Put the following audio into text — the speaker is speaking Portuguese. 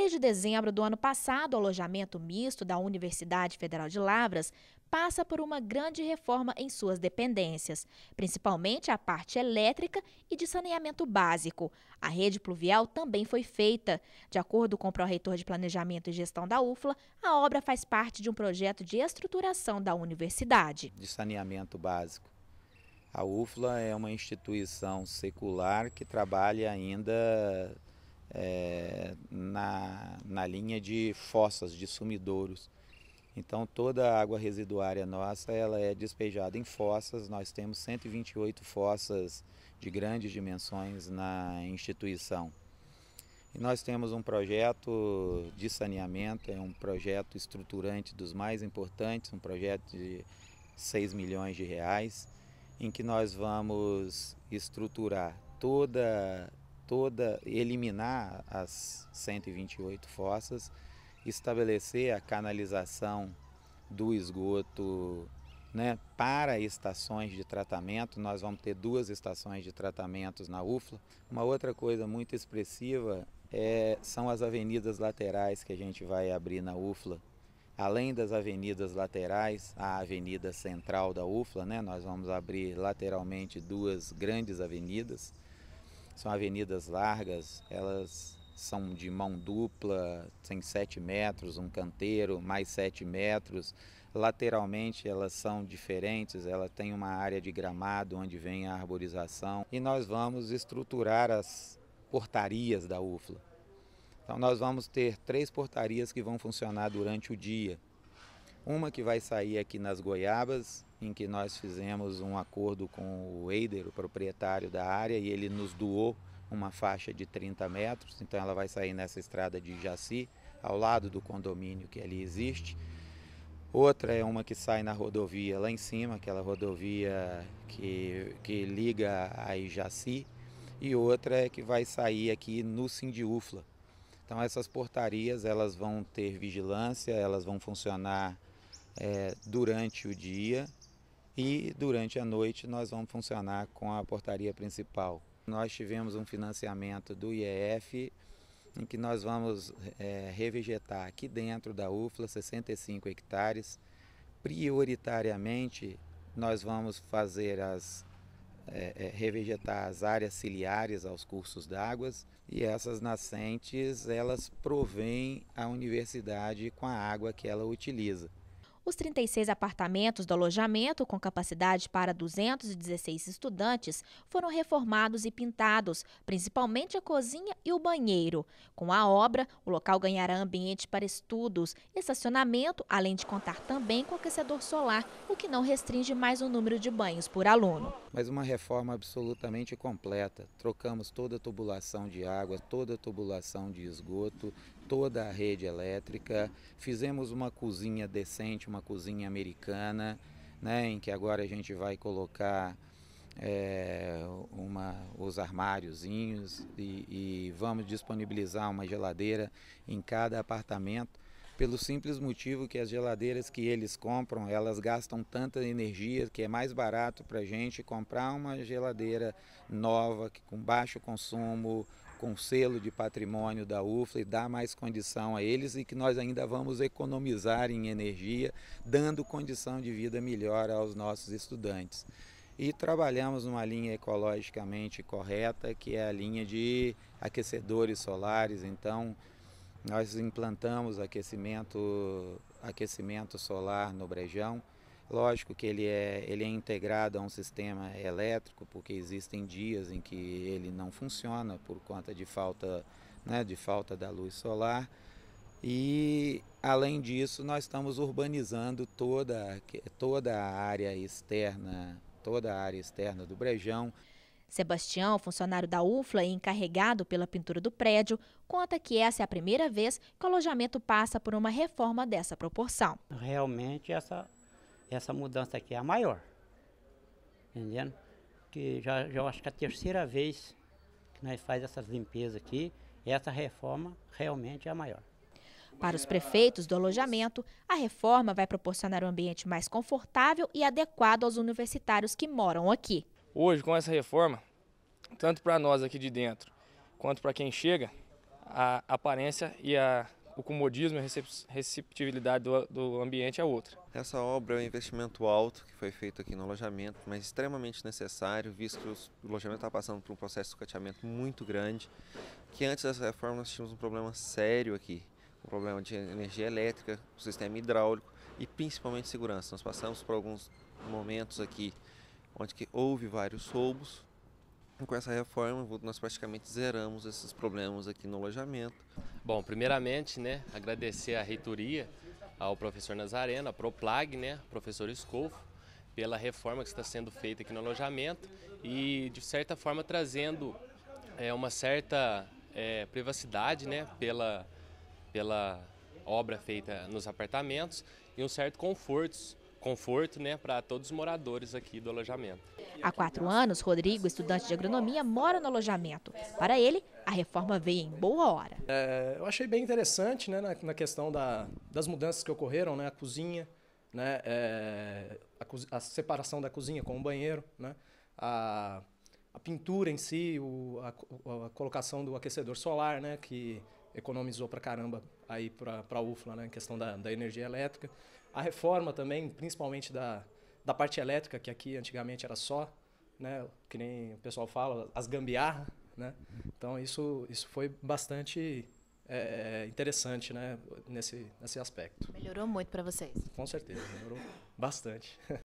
Desde dezembro do ano passado, o alojamento misto da Universidade Federal de Lavras passa por uma grande reforma em suas dependências, principalmente a parte elétrica e de saneamento básico. A rede pluvial também foi feita. De acordo com o pró-reitor de Planejamento e Gestão da UFLA, a obra faz parte de um projeto de estruturação da universidade. De saneamento básico. A UFLA é uma instituição secular que trabalha ainda é, na, na linha de fossas, de sumidouros. Então toda a água residuária nossa ela é despejada em fossas. Nós temos 128 fossas de grandes dimensões na instituição. E nós temos um projeto de saneamento, é um projeto estruturante dos mais importantes, um projeto de 6 milhões de reais, em que nós vamos estruturar toda toda, eliminar as 128 fossas, estabelecer a canalização do esgoto né, para estações de tratamento. Nós vamos ter duas estações de tratamentos na UFLA. Uma outra coisa muito expressiva é, são as avenidas laterais que a gente vai abrir na UFLA. Além das avenidas laterais, a avenida central da UFLA, né, nós vamos abrir lateralmente duas grandes avenidas. São avenidas largas, elas são de mão dupla, tem 7 metros, um canteiro, mais 7 metros. Lateralmente elas são diferentes, ela tem uma área de gramado onde vem a arborização e nós vamos estruturar as portarias da UFLA. Então nós vamos ter três portarias que vão funcionar durante o dia. Uma que vai sair aqui nas Goiabas, em que nós fizemos um acordo com o Eider, o proprietário da área, e ele nos doou uma faixa de 30 metros, então ela vai sair nessa estrada de Jaci, ao lado do condomínio que ali existe. Outra é uma que sai na rodovia lá em cima, aquela rodovia que, que liga a Ijaci, e outra é que vai sair aqui no Sindiúfla. Então essas portarias elas vão ter vigilância, elas vão funcionar é, durante o dia e durante a noite nós vamos funcionar com a portaria principal. Nós tivemos um financiamento do IEF em que nós vamos é, revegetar aqui dentro da UFLA 65 hectares. Prioritariamente nós vamos fazer as é, é revegetar as áreas ciliares aos cursos d'água e essas nascentes elas provêm a universidade com a água que ela utiliza. Os 36 apartamentos do alojamento, com capacidade para 216 estudantes, foram reformados e pintados, principalmente a cozinha e o banheiro. Com a obra, o local ganhará ambiente para estudos, estacionamento, além de contar também com aquecedor solar, o que não restringe mais o número de banhos por aluno. Mas uma reforma absolutamente completa. Trocamos toda a tubulação de água, toda a tubulação de esgoto, toda a rede elétrica, fizemos uma cozinha decente, uma cozinha americana, né, em que agora a gente vai colocar é, uma, os armáriozinhos e, e vamos disponibilizar uma geladeira em cada apartamento pelo simples motivo que as geladeiras que eles compram, elas gastam tanta energia que é mais barato para a gente comprar uma geladeira nova, com baixo consumo, com selo de patrimônio da UFLA e dar mais condição a eles e que nós ainda vamos economizar em energia, dando condição de vida melhor aos nossos estudantes. E trabalhamos numa linha ecologicamente correta, que é a linha de aquecedores solares. Então, nós implantamos aquecimento, aquecimento solar no Brejão. Lógico que ele é, ele é integrado a um sistema elétrico, porque existem dias em que ele não funciona por conta de falta, né, de falta da luz solar. E, além disso, nós estamos urbanizando toda, toda a área externa, toda a área externa do Brejão. Sebastião, funcionário da UFLA e encarregado pela pintura do prédio, conta que essa é a primeira vez que o alojamento passa por uma reforma dessa proporção. Realmente, essa essa mudança aqui é a maior. Entendendo? Que já, já acho que é a terceira vez que nós faz essas limpezas aqui, essa reforma realmente é a maior. Para os prefeitos do alojamento, a reforma vai proporcionar um ambiente mais confortável e adequado aos universitários que moram aqui. Hoje, com essa reforma, tanto para nós aqui de dentro quanto para quem chega, a aparência e a o comodismo e a receptividade do, do ambiente é outra. Essa obra é um investimento alto que foi feito aqui no alojamento, mas extremamente necessário, visto que o alojamento está passando por um processo de sucateamento muito grande, que antes dessa reforma nós tínhamos um problema sério aqui, um problema de energia elétrica, um sistema hidráulico e principalmente segurança. Nós passamos por alguns momentos aqui onde houve vários roubos, com essa reforma, nós praticamente zeramos esses problemas aqui no alojamento. Bom, primeiramente, né, agradecer à reitoria, ao professor Nazarena, à Proplag, né, professor Escofo, pela reforma que está sendo feita aqui no alojamento e, de certa forma, trazendo é, uma certa é, privacidade, né, pela, pela obra feita nos apartamentos e um certo conforto conforto né, para todos os moradores aqui do alojamento. Há quatro anos, Rodrigo, estudante de agronomia, mora no alojamento. Para ele, a reforma veio em boa hora. É, eu achei bem interessante né, na, na questão da, das mudanças que ocorreram, né, a cozinha, né, é, a, a, separação da cozinha com o banheiro, né, a, a pintura em si, o, a, a colocação do aquecedor solar, né, que economizou para caramba aí para a UFLA, né, em questão da, da energia elétrica. A reforma também, principalmente da, da parte elétrica, que aqui antigamente era só, né, que nem o pessoal fala, as gambiarra, né? Então isso, isso foi bastante é, é interessante, né, nesse, nesse aspecto. Melhorou muito para vocês? Com certeza, melhorou bastante.